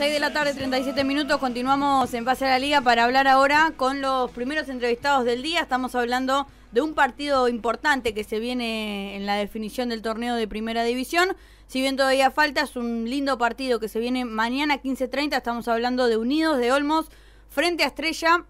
6 de la tarde, 37 minutos. Continuamos en Pase a la Liga para hablar ahora con los primeros entrevistados del día. Estamos hablando de un partido importante que se viene en la definición del torneo de Primera División. Si bien todavía falta, es un lindo partido que se viene mañana 15.30. Estamos hablando de Unidos de Olmos frente a Estrella.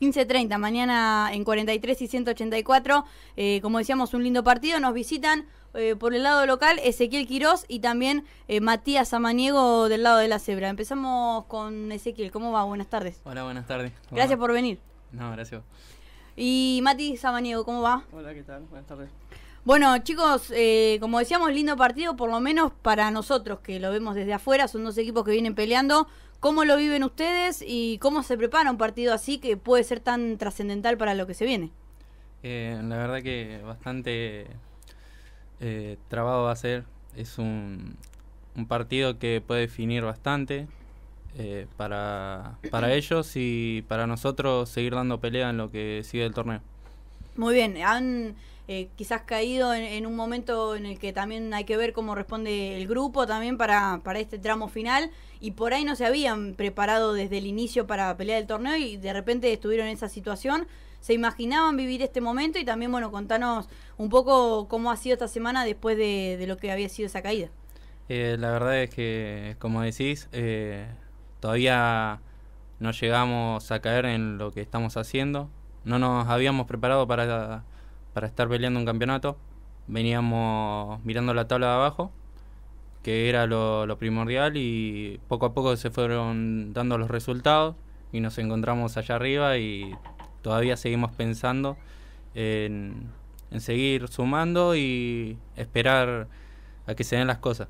15.30, mañana en 43 y 184. Eh, como decíamos, un lindo partido. Nos visitan eh, por el lado local Ezequiel Quirós y también eh, Matías Amaniego del lado de la cebra. Empezamos con Ezequiel, ¿cómo va? Buenas tardes. Hola, buenas tardes. Gracias por venir. No, gracias. Y Mati Samaniego, ¿cómo va? Hola, ¿qué tal? Buenas tardes. Bueno, chicos, eh, como decíamos, lindo partido, por lo menos para nosotros que lo vemos desde afuera, son dos equipos que vienen peleando. ¿Cómo lo viven ustedes y cómo se prepara un partido así que puede ser tan trascendental para lo que se viene? la verdad que bastante eh, trabado va a ser. Es un, partido que puede definir bastante eh, para, para ellos y para nosotros seguir dando pelea en lo que sigue el torneo. Muy bien, han eh, quizás caído en, un momento en el que también hay que ver cómo responde el grupo también para, para este tramo final y por ahí no se habían preparado desde el inicio para pelear el torneo y de repente estuvieron en esa situación se imaginaban vivir este momento y también, bueno, contanos un poco cómo ha sido esta semana después de, lo que había sido esa caída. Eh, la verdad es que, como decís, eh, todavía no llegamos a caer en lo que estamos haciendo. No nos habíamos preparado para, para estar peleando un campeonato. Veníamos mirando la tabla de abajo, que era lo primordial, y poco a poco se fueron dando los resultados y nos encontramos allá arriba y todavía seguimos pensando en, seguir sumando y esperar a que se den las cosas.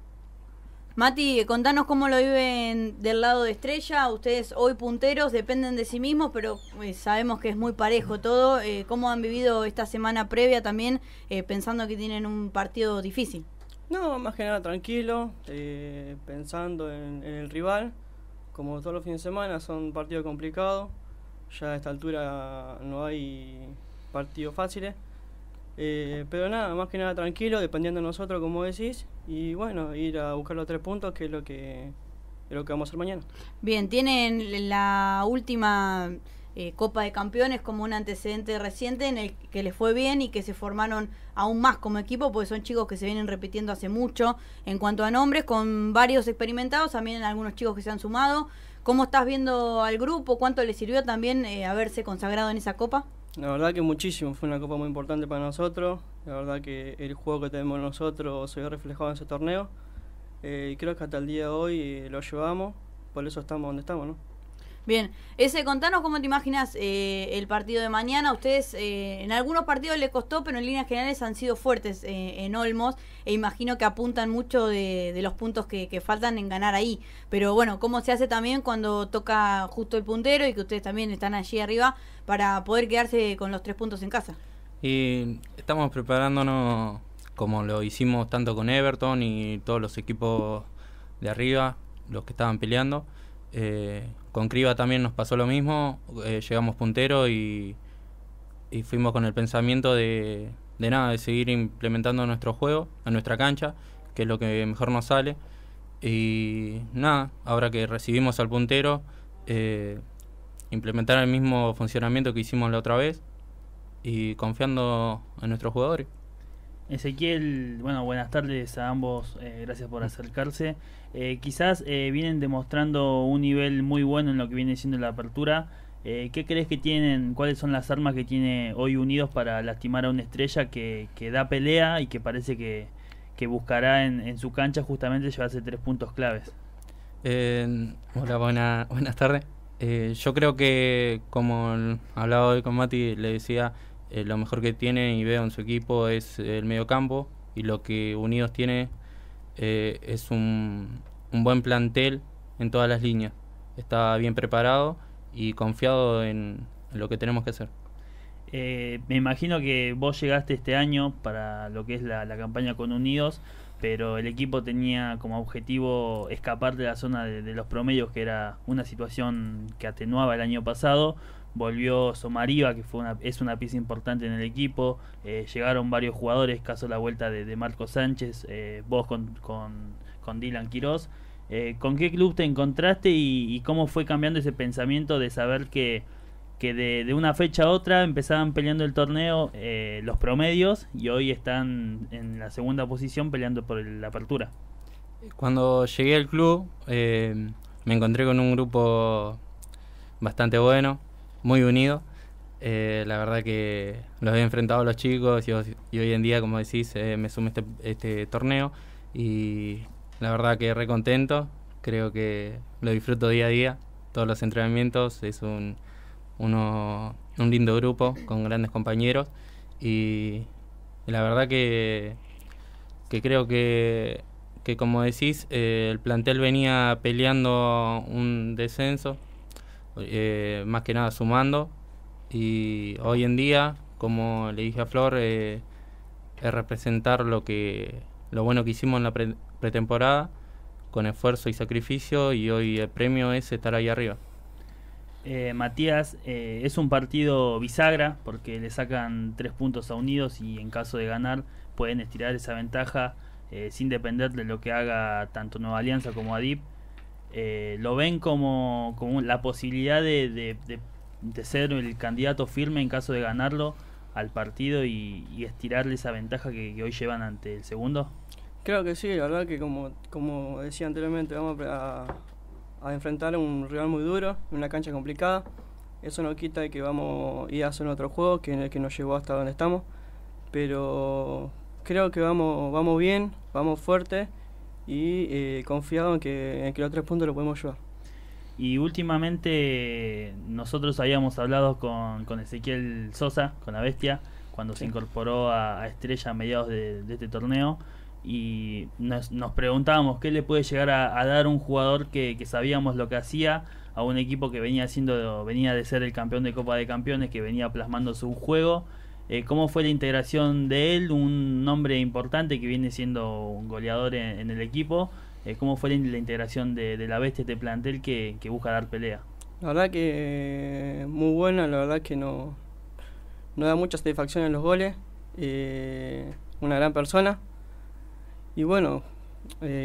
Mati, contanos cómo lo viven del lado de Estrella. Ustedes hoy punteros dependen de sí mismos, pero eh, sabemos que es muy parejo todo. Eh, ¿Cómo han vivido esta semana previa también, eh, pensando que tienen un partido difícil? No, más que nada tranquilo, pensando en, en, el rival. Como todos los fines de semana, son partidos complicados ya a esta altura no hay partidos fáciles. Eh, pero nada, más que nada tranquilo, dependiendo de nosotros, como decís. Y bueno, ir a buscar los tres puntos, que es lo que, lo que vamos a hacer mañana. Bien, tienen la última eh, Copa de Campeones como un antecedente reciente en el que les fue bien y que se formaron aún más como equipo, porque son chicos que se vienen repitiendo hace mucho en cuanto a nombres, con varios experimentados, también algunos chicos que se han sumado. ¿Cómo estás viendo al grupo? ¿Cuánto le sirvió también eh, haberse consagrado en esa copa? La verdad que muchísimo, fue una copa muy importante para nosotros. La verdad que el juego que tenemos nosotros se vio reflejado en ese torneo. Eh, y creo que hasta el día de hoy eh, lo llevamos, por eso estamos donde estamos, ¿no? Bien, ese, contanos cómo te imaginas eh, el partido de mañana. Ustedes eh, en algunos partidos les costó, pero en líneas generales han sido fuertes eh, en Olmos e imagino que apuntan mucho de, los puntos que, que, faltan en ganar ahí. Pero bueno, cómo se hace también cuando toca justo el puntero y que ustedes también están allí arriba para poder quedarse con los tres puntos en casa. Y estamos preparándonos como lo hicimos tanto con Everton y todos los equipos de arriba, los que estaban peleando. Eh, con Criba también nos pasó lo mismo, eh, llegamos puntero y, fuimos con el pensamiento de, nada, de seguir implementando nuestro juego en nuestra cancha, que es lo que mejor nos sale. Y nada, ahora que recibimos al puntero, eh, implementar el mismo funcionamiento que hicimos la otra vez y confiando en nuestros jugadores. Ezequiel, bueno, buenas tardes a ambos, eh, gracias por acercarse. Eh, quizás eh, vienen demostrando un nivel muy bueno en lo que viene siendo la apertura. ¿Qué crees que tienen, cuáles son las armas que tiene hoy Unidos para lastimar a una estrella que, que da pelea y que parece que, que buscará en, su cancha justamente llevarse tres puntos claves? hola, buena, buenas tardes. yo creo que, como hablaba hoy con Mati, le decía, eh, lo mejor que tiene y veo en su equipo es el campo y lo que Unidos tiene eh, es un, un, buen plantel en todas las líneas. Está bien preparado y confiado en, lo que tenemos que hacer. Eh, me imagino que vos llegaste este año para lo que es la, campaña con Unidos, pero el equipo tenía como objetivo escapar de la zona de los promedios, que era una situación que atenuaba el año pasado volvió Somariva, que fue una, es una pieza importante en el equipo, eh, llegaron varios jugadores, caso la vuelta de, Marco Sánchez, eh, vos con, Dylan Quiroz... Eh, ¿Con qué club te encontraste y, cómo fue cambiando ese pensamiento de saber que, que de, una fecha a otra empezaban peleando el torneo los promedios y hoy están en la segunda posición peleando por la apertura? Cuando llegué al club me encontré con un grupo bastante bueno, muy unido eh, la verdad que los he enfrentado a los chicos y, hoy en día, como decís, eh, me sumo este, este torneo y la verdad que re contento. Creo que lo disfruto día a día, todos los entrenamientos. Es un, lindo grupo con grandes compañeros y, la verdad que, creo que, como decís, eh, el plantel venía peleando un descenso eh, más que nada sumando. Y hoy en día, como le dije a Flor, eh, es representar lo que lo bueno que hicimos en la pretemporada con esfuerzo y sacrificio y hoy el premio es estar ahí arriba. Eh, Matías, es un partido bisagra porque le sacan tres puntos a Unidos y en caso de ganar pueden estirar esa ventaja sin depender de lo que haga tanto Nueva Alianza como Adip eh, lo ven como, la posibilidad de, ser el candidato firme en caso de ganarlo al partido y, y estirarle esa ventaja que, hoy llevan ante el segundo? Creo que sí, la verdad que como, decía anteriormente, vamos a, enfrentar un rival muy duro, una cancha complicada. Eso no quita que vamos a ir a hacer otro juego que, en el que nos llevó hasta donde estamos. Pero creo que vamos, vamos bien, vamos fuerte y eh, confiado en que, los tres puntos lo podemos llevar. Y últimamente nosotros habíamos hablado con, con Ezequiel Sosa, con la bestia, cuando se incorporó a, Estrella a mediados de, este torneo. Y nos, preguntábamos qué le puede llegar a, dar un jugador que, sabíamos lo que hacía a un equipo que venía, siendo, venía de ser el campeón de Copa de Campeones, que venía plasmando su juego eh, ¿Cómo fue la integración de él? Un nombre importante que viene siendo un goleador en, el equipo. Eh, ¿Cómo fue la, integración de, la bestia este plantel que, busca dar pelea? La verdad que eh, muy buena, la verdad que no, no da mucha satisfacción en los goles. una gran persona. Y bueno,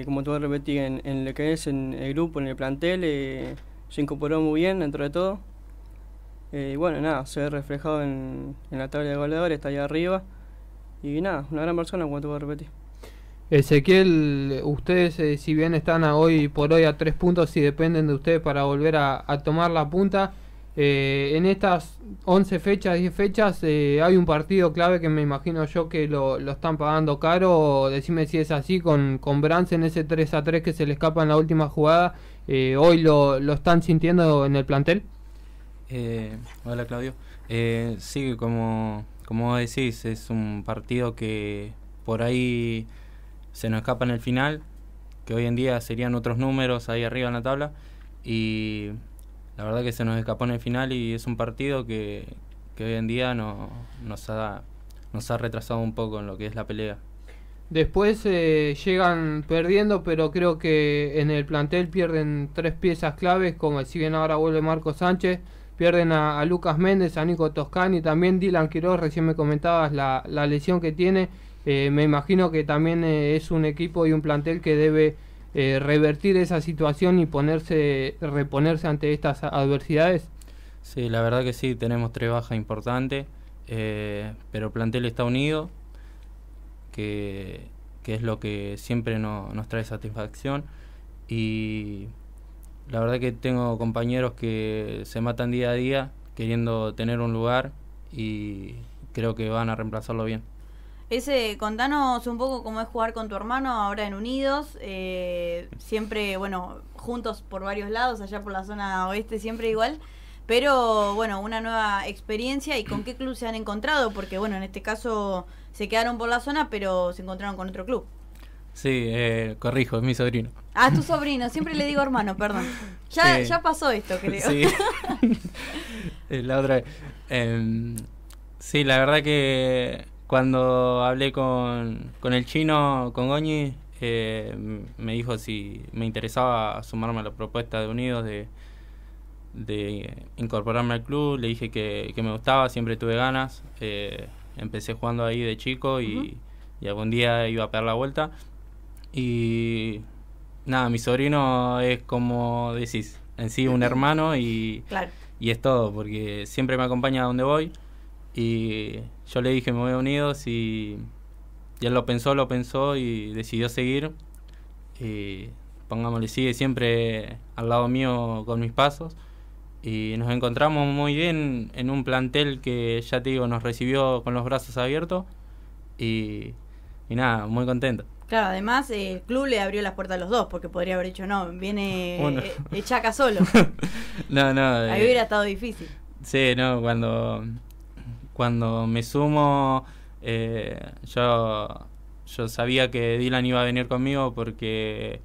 como te voy a repetir, en, en, lo que es en el grupo, en el plantel, se incorporó muy bien dentro de todo eh, y bueno, nada, se ve reflejado en, la tabla de goleadores, está ahí arriba. Y nada, una gran persona, como te voy a repetir. Ezequiel, ustedes eh, si bien están hoy por hoy a tres puntos y dependen de ustedes para volver a, tomar la punta, eh, en estas 11 fechas, 10 fechas, hay un partido clave que me imagino yo que lo, están pagando caro. Decime si es así, con, con Brance en ese 3 a 3 que se le escapa en la última jugada, ¿hoy lo, lo están sintiendo en el plantel? Eh, hola Claudio. Eh, sí, como, decís, es un partido que por ahí se nos escapa en el final, que hoy en día serían otros números ahí arriba en la tabla, y la verdad que se nos escapó en el final y es un partido que, hoy en día nos, ha, nos ha retrasado un poco en lo que es la pelea. Después eh, llegan perdiendo, pero creo que en el plantel pierden tres piezas claves, como si bien ahora vuelve Marco Sánchez, pierden a, Lucas Méndez, a Nico Toscani, también Dylan Quiroz, recién me comentabas la, lesión que tiene. Eh, me imagino que también eh, es un equipo y un plantel que debe eh, revertir esa situación y ponerse, reponerse ante estas adversidades. Sí, la verdad que sí, tenemos tres bajas importantes, pero plantel está unido, que, es lo que siempre nos trae satisfacción. Y la verdad que tengo compañeros que se matan día a día queriendo tener un lugar y creo que van a reemplazarlo bien. Ese, contanos un poco cómo es jugar con tu hermano ahora en Unidos, eh, siempre, bueno, juntos por varios lados, allá por la zona oeste, siempre igual, pero bueno, una nueva experiencia y con qué club se han encontrado, porque bueno, en este caso se quedaron por la zona, pero se encontraron con otro club. Sí, eh, corrijo, es mi sobrino. Ah, tu sobrino, siempre le digo hermano, perdón. Ya, ya pasó esto, creo. Sí. la otra em, sí, la verdad que cuando hablé con, el chino, con Goñi, eh, me dijo si me interesaba sumarme a la propuesta de Unidos de, incorporarme al club. Le dije que, me gustaba, siempre tuve ganas. Eh, empecé jugando ahí de chico y, y algún día iba a pegar la vuelta. Y nada, mi sobrino es como decís, en sí un hermano y, y es todo, porque siempre me acompaña a donde voy. Y yo le dije, me voy a Unidos y, ya él lo pensó, lo pensó y decidió seguir. Y pongámosle, sigue siempre al lado mío con mis pasos. Y nos encontramos muy bien en un plantel que ya te digo, nos recibió con los brazos abiertos. Y, y nada, muy contento. Claro, además el club le abrió las puertas a los dos, porque podría haber dicho, no, viene eh, Echaca solo. no, no. Ahí eh, hubiera estado difícil. Sí, no, cuando, cuando me sumo, eh, yo, yo sabía que Dylan iba a venir conmigo porque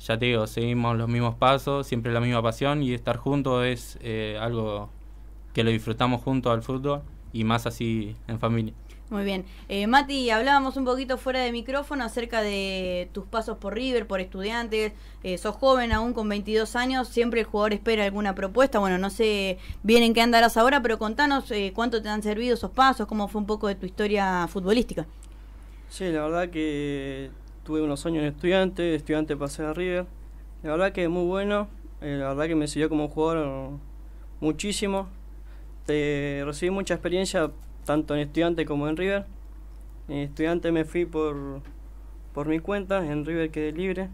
ya te digo, seguimos los mismos pasos, siempre la misma pasión y estar juntos es algo que lo disfrutamos juntos al fútbol y más así en familia. Muy bien. Eh, Mati, hablábamos un poquito fuera de micrófono acerca de tus pasos por River, por estudiantes. Eh, sos joven aún con 22 años, siempre el jugador espera alguna propuesta. Bueno, no sé bien en qué andarás ahora, pero contanos eh, cuánto te han servido esos pasos, cómo fue un poco de tu historia futbolística. Sí, la verdad que tuve unos años de estudiante, estudiante pasé a River. La verdad que es muy bueno, eh, la verdad que me sirvió como jugador muchísimo. te recibí mucha experiencia tanto en estudiante como en River. En estudiante me fui por, por mi cuenta, en River quedé libre,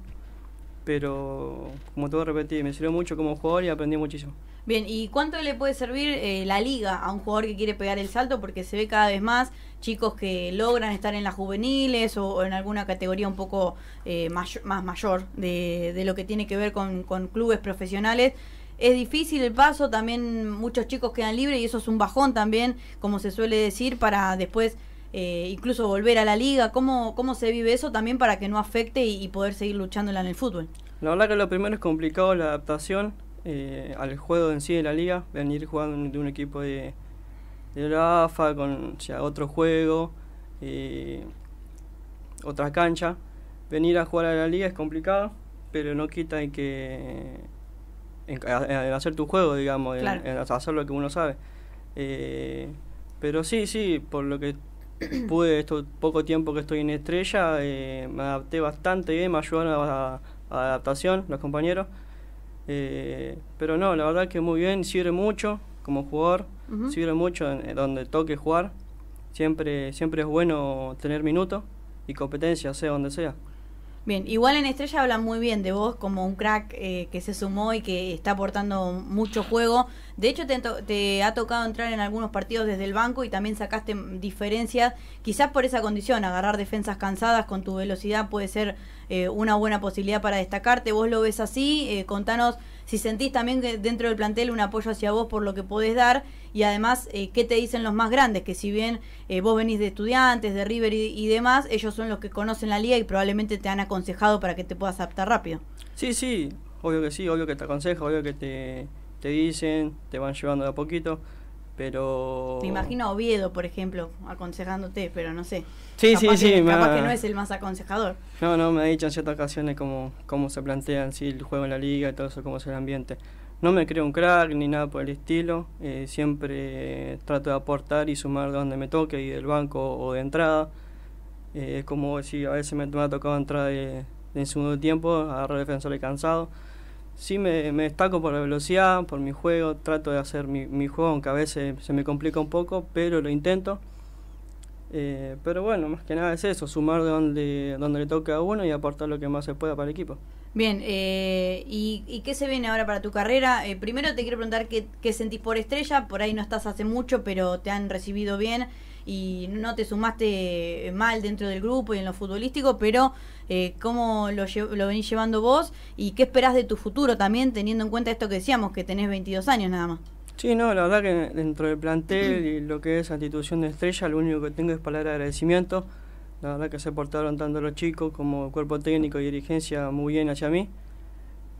pero como todo repetir, me sirvió mucho como jugador y aprendí muchísimo. Bien, ¿y cuánto le puede servir eh, la liga a un jugador que quiere pegar el salto? Porque se ve cada vez más chicos que logran estar en las juveniles o, en alguna categoría un poco eh, más mayor de, lo que tiene que ver con, con clubes profesionales es difícil el paso, también muchos chicos quedan libres y eso es un bajón también, como se suele decir, para después eh, incluso volver a la liga. ¿Cómo, ¿Cómo se vive eso también para que no afecte y, poder seguir luchándola en el fútbol? La verdad que lo primero es complicado la adaptación eh, al juego en sí de la liga, venir jugando de un equipo de, de con otro juego, eh, otra cancha. Venir a jugar a la liga es complicado, pero no quita que en, hacer tu juego, digamos, en, hacer lo que uno sabe. Eh, pero sí, sí, por lo que pude, esto poco tiempo que estoy en Estrella, eh, me adapté bastante bien, me ayudaron a, la adaptación los compañeros. Eh, pero no, la verdad que muy bien, sirve mucho como jugador, sirve mucho donde toque jugar. Siempre, siempre es bueno tener minutos y competencia, sea donde sea. Bien, igual en Estrella hablan muy bien de vos como un crack eh, que se sumó y que está aportando mucho juego. De hecho, te, ha tocado entrar en algunos partidos desde el banco y también sacaste diferencias, quizás por esa condición, agarrar defensas cansadas con tu velocidad puede ser eh, una buena posibilidad para destacarte. ¿Vos lo ves así? Eh, contanos si sentís también que dentro del plantel un apoyo hacia vos por lo que podés dar y además eh, qué te dicen los más grandes, que si bien eh, vos venís de estudiantes, de River y, demás, ellos son los que conocen la liga y probablemente te han aconsejado para que te puedas adaptar rápido. Sí, sí, obvio que sí, obvio que te aconseja, obvio que te, te dicen, te van llevando de a poquito pero... Me imagino a Oviedo, por ejemplo, aconsejándote, pero no sé. Sí, sí, sí. que no es el más aconsejador. No, no, me ha dicho en ciertas ocasiones cómo, cómo se plantean, si el juego en la liga y todo eso, cómo es el ambiente. No me creo un crack ni nada por el estilo, eh, siempre trato de aportar y sumar donde me toque, y del banco o de entrada. Eh, es como si a veces me, ha tocado entrar en segundo tiempo, agarrar defensores cansados. cansado sí me, destaco por la velocidad, por mi juego, trato de hacer mi, mi juego, aunque a veces se me complica un poco, pero lo intento. Eh, pero bueno, más que nada es eso, sumar donde, le toca a uno y aportar lo que más se pueda para el equipo. Bien, eh, ¿y, ¿y, qué se viene ahora para tu carrera? Eh, primero te quiero preguntar qué, qué sentís por estrella, por ahí no estás hace mucho, pero te han recibido bien y no te sumaste eh, mal dentro del grupo y en lo futbolístico, pero eh, cómo lo, lo, venís llevando vos y qué esperás de tu futuro también, teniendo en cuenta esto que decíamos, que tenés 22 años nada más. Sí, no, la verdad que dentro del plantel y lo que es la institución de estrella, lo único que tengo es palabras de agradecimiento. La verdad que se portaron tanto los chicos como cuerpo técnico y dirigencia muy bien hacia mí.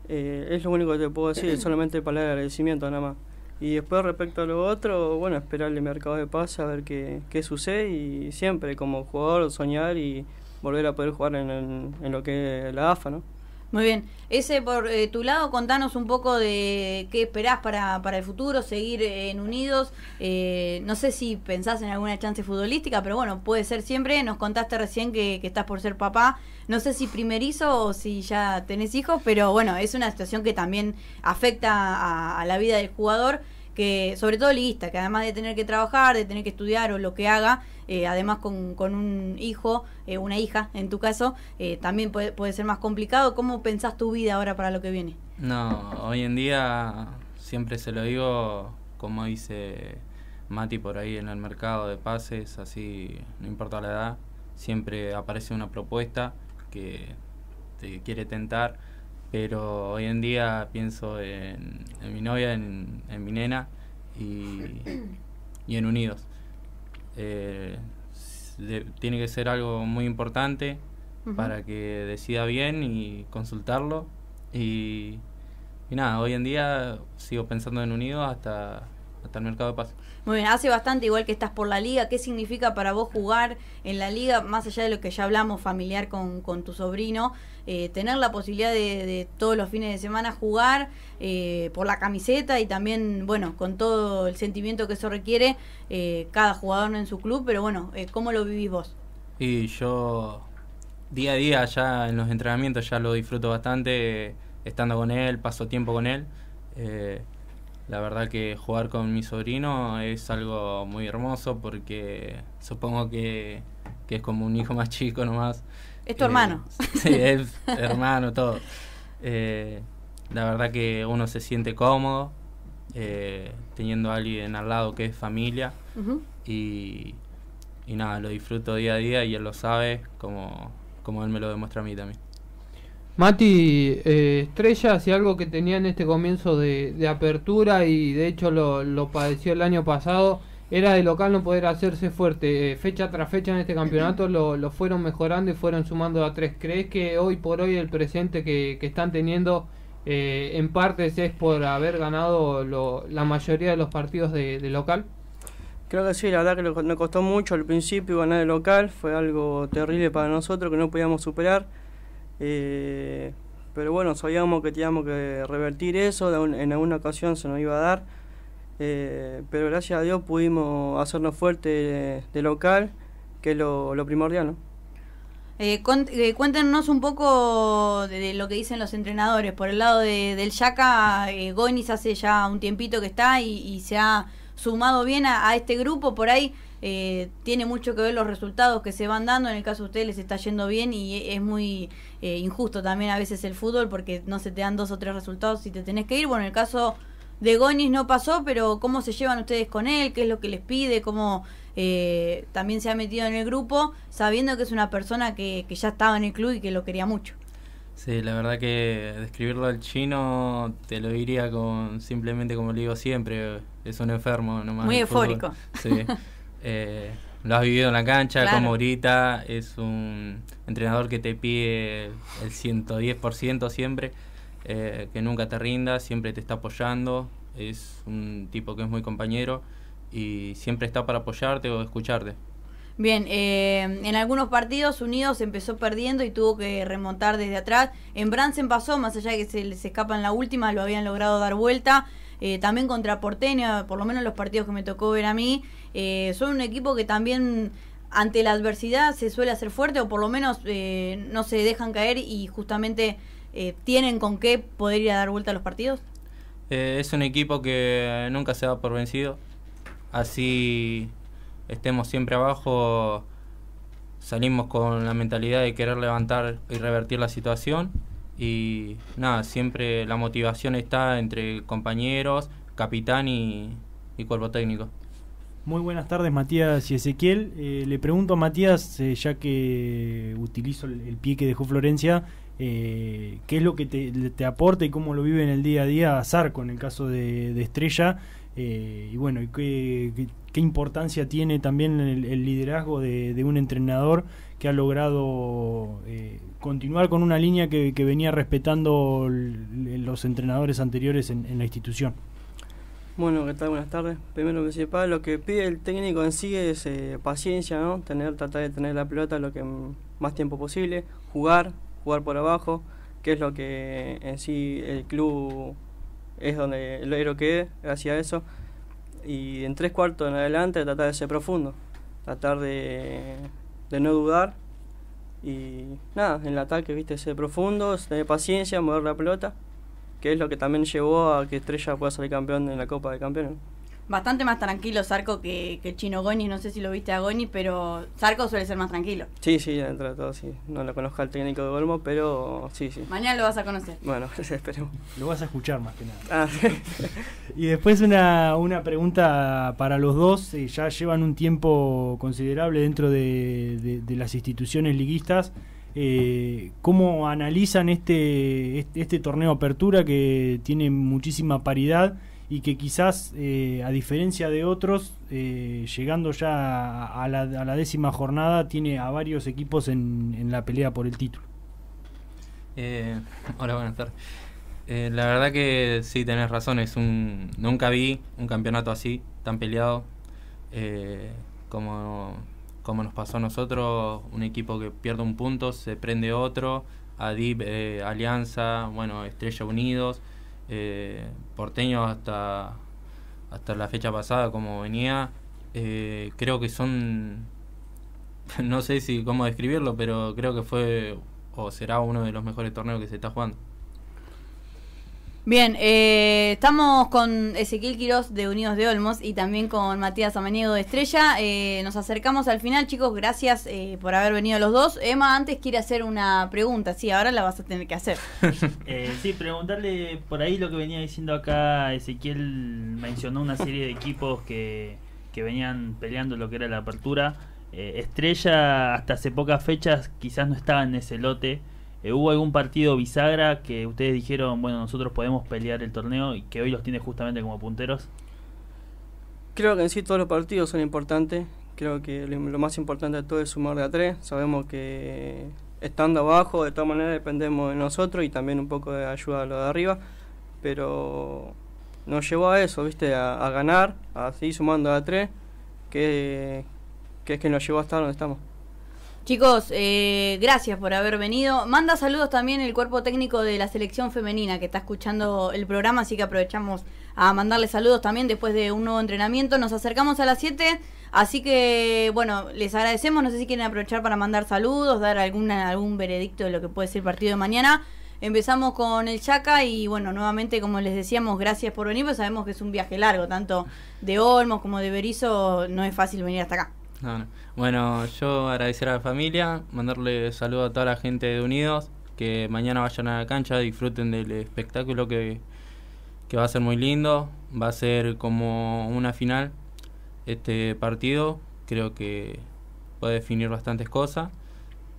Eh, es lo único que te puedo decir, solamente palabras de agradecimiento nada más. Y después respecto a lo otro, bueno, esperar el mercado de paz, a ver qué, sucede y siempre como jugador soñar y volver a poder jugar en, lo que es la AFA, ¿no? Muy bien. Ese por eh, tu lado, contanos un poco de qué esperás para, el futuro, seguir en Unidos. Eh, no sé si pensás en alguna chance futbolística, pero bueno, puede ser siempre. Nos contaste recién que, estás por ser papá. No sé si primerizo o si ya tenés hijos, pero bueno, es una situación que también afecta a la vida del jugador que, sobre todo lista que además de tener que trabajar, de tener que estudiar o lo que haga, eh, además con, con, un hijo, eh, una hija en tu caso, eh, también puede, puede, ser más complicado. ¿Cómo pensás tu vida ahora para lo que viene? No, hoy en día siempre se lo digo, como dice Mati por ahí en el mercado de pases, así, no importa la edad, siempre aparece una propuesta que te quiere tentar pero hoy en día pienso en, mi novia, en, mi nena y, en Unidos. Eh, tiene que ser algo muy importante para que decida bien y consultarlo. Y, nada, hoy en día sigo pensando en Unidos hasta, hasta el mercado de paso. Muy bien, hace bastante igual que estás por la liga. ¿Qué significa para vos jugar en la liga, más allá de lo que ya hablamos familiar con tu sobrino? Eh, tener la posibilidad de, todos los fines de semana jugar eh, por la camiseta y también, bueno, con todo el sentimiento que eso requiere eh, cada jugador en su club, pero bueno, ¿cómo lo vivís vos? Y yo día a día ya en los entrenamientos ya lo disfruto bastante, estando con él, paso tiempo con él. La verdad que jugar con mi sobrino es algo muy hermoso porque supongo que, que es como un hijo más chico nomás. Es tu hermano. Eh, sí, es hermano, todo. Eh, la verdad que uno se siente cómodo eh, teniendo a alguien al lado que es familia. y, y, nada, lo disfruto día a día y él lo sabe, como, como él me lo demuestra a mí también. Mati, eh, estrellas y algo que tenía en este comienzo de, apertura y de hecho lo, lo padeció el año pasado era de local no poder hacerse fuerte. Eh, fecha tras fecha en este campeonato lo, lo, fueron mejorando y fueron sumando a tres. ¿Crees que hoy por hoy el presente que, que están teniendo eh, en partes es por haber ganado la mayoría de los partidos de, local? Creo que sí, la verdad que nos costó mucho al principio ganar el local, fue algo terrible para nosotros que no podíamos superar. Eh, pero bueno, sabíamos que teníamos que revertir eso, en alguna ocasión se nos iba a dar eh, pero gracias a Dios pudimos hacernos fuerte de, local, que es lo, primordial. Eh, eh, cuéntenos un poco de, lo que dicen los entrenadores. Por el lado de, del Yaca, Goinis hace ya un tiempito que está y, se ha sumado bien a, este grupo. Por ahí tiene mucho que ver los resultados que se van dando. En el caso de ustedes les está yendo bien y es muy injusto también a veces el fútbol porque no se te dan dos o tres resultados y te tenés que ir. Bueno, en el caso de Gonis no pasó, pero ¿cómo se llevan ustedes con él? ¿Qué es lo que les pide? ¿Cómo eh, también se ha metido en el grupo? Sabiendo que es una persona que, ya estaba en el club y que lo quería mucho. Sí, la verdad que describirlo al chino te lo diría con simplemente como le digo siempre, es un enfermo nomás. Muy eufórico. Sí. Eh, lo has vivido en la cancha, como ahorita, es un entrenador que te pide el 110% siempre. Eh, que nunca te rinda, siempre te está apoyando, es un tipo que es muy compañero y siempre está para apoyarte o escucharte. Bien, eh, en algunos partidos Unidos empezó perdiendo y tuvo que remontar desde atrás. En Bransen pasó, más allá de que se les escapa en la última, lo habían logrado dar vuelta. Eh, también contra Porteña, por lo menos los partidos que me tocó ver a mí, son un equipo que también ante la adversidad se suele hacer fuerte o por lo menos no se dejan caer y justamente eh, ¿tienen con qué poder ir a dar vuelta a los partidos? Eh, es un equipo que nunca se da por vencido. Así estemos siempre abajo, salimos con la mentalidad de querer levantar y revertir la situación. Y nada, siempre la motivación está entre compañeros, capitán y, y cuerpo técnico. Muy buenas tardes Matías y Ezequiel. Eh, le pregunto a Matías, ya que utilizo el, pie que dejó Florencia, eh, qué es lo que te, aporta y cómo lo vive en el día a día Zarco en el caso de, Estrella. Eh, y bueno, qué, qué, importancia tiene también el, liderazgo de, un entrenador que ha logrado eh, continuar con una línea que, venía respetando los entrenadores anteriores en, la institución. Bueno, ¿qué tal? Buenas tardes. Primero que sepa, lo que pide el técnico en sí es eh, paciencia, ¿no? Tener, tratar de tener la pelota lo que más tiempo posible, jugar, jugar por abajo, que es lo que en sí el club es donde el héroe que hacia eso. Y en tres cuartos en adelante tratar de ser profundo, tratar de, de no dudar. Y nada, en el ataque, viste, ser profundo, tener paciencia, mover la pelota, que es lo que también llevó a que Estrella pueda ser campeón en la Copa de Campeones bastante más tranquilo Sarco que, que Chino Goni. No sé si lo viste a Goni, pero Sarko suele ser más tranquilo. Sí, sí, dentro de todo, sí. No lo conozco al técnico de Golmo, pero sí, sí. Mañana lo vas a conocer. Bueno, esperemos. Lo vas a escuchar más que nada. Ah, y después una, una pregunta para los dos. Eh, ya llevan un tiempo considerable dentro de, las instituciones liguistas. Eh, ¿Cómo analizan este, este, este torneo apertura que tiene muchísima paridad? y que quizás, eh, a diferencia de otros, eh, llegando ya a la, décima jornada, tiene a varios equipos en, la pelea por el título. Eh, hola, buenas tardes. Eh, la verdad que sí, tenés razón, es un, nunca vi un campeonato así, tan peleado, como, como nos pasó a nosotros, un equipo que pierde un punto, se prende otro, Adib, Alianza, bueno, Estrella Unidos eh, porteño hasta, hasta la fecha pasada como venía, eh, creo que son, no sé si cómo describirlo, pero creo que fue o será uno de los mejores torneos que se está jugando. Bien, eh, estamos con Ezequiel Quirós de Unidos de Olmos y también con Matías Amaniego de Estrella. Eh, nos acercamos al final, chicos. Gracias eh, por haber venido los dos. Emma antes quiere hacer una pregunta. Sí, ahora la vas a tener que hacer. sí, preguntarle por ahí lo que venía diciendo acá. Ezequiel mencionó una serie de equipos que, que venían peleando lo que era la apertura. Estrella hasta hace pocas fechas quizás no estaba en ese lote. Eh, ¿Hubo algún partido bisagra que ustedes dijeron, bueno, nosotros podemos pelear el torneo y que hoy los tiene justamente como punteros? Creo que en sí todos los partidos son importantes. Creo que lo, más importante de todo es sumar de a tres. Sabemos que estando abajo, de todas maneras, dependemos de nosotros y también un poco de ayuda a los de arriba. Pero nos llevó a eso, ¿viste? A, a seguir sumando de a tres, que, que es que nos llevó hasta donde estamos. Chicos, eh, gracias por haber venido. Manda saludos también el cuerpo técnico de la selección femenina que está escuchando el programa, así que aprovechamos a mandarle saludos también después de un nuevo entrenamiento. Nos acercamos a las 7, así que bueno, les agradecemos. No sé si quieren aprovechar para mandar saludos, dar alguna, algún veredicto de lo que puede ser el partido de mañana. Empezamos con el Chaca y bueno, nuevamente como les decíamos, gracias por venir, pues sabemos que es un viaje largo, tanto de Olmos como de Berizo, no es fácil venir hasta acá. No, no. Bueno, yo agradecer a la familia, mandarle saludos a toda la gente de Unidos, que mañana vayan a la cancha, disfruten del espectáculo que, va a ser muy lindo, va a ser como una final este partido, creo que puede definir bastantes cosas,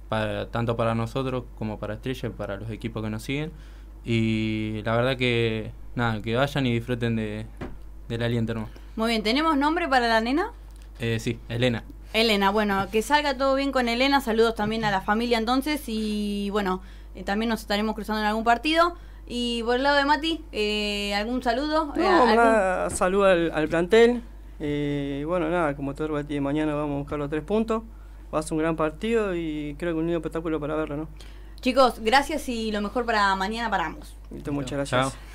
para, tanto para nosotros como para Estrella para los equipos que nos siguen. Y la verdad que, nada, que vayan y disfruten de, del aliento Muy bien, ¿tenemos nombre para la nena? Eh, sí, Elena. Elena, bueno, que salga todo bien con Elena. Saludos también a la familia entonces. Y bueno, eh, también nos estaremos cruzando en algún partido. Y por el lado de Mati, eh, ¿algún saludo? No, eh, saludo al, plantel. plantel. bueno, nada, como todo el de mañana vamos a buscar los tres puntos. Va a ser un gran partido y creo que un lindo espectáculo para verlo, ¿no? Chicos, gracias y lo mejor para mañana para ambos. muchas gracias.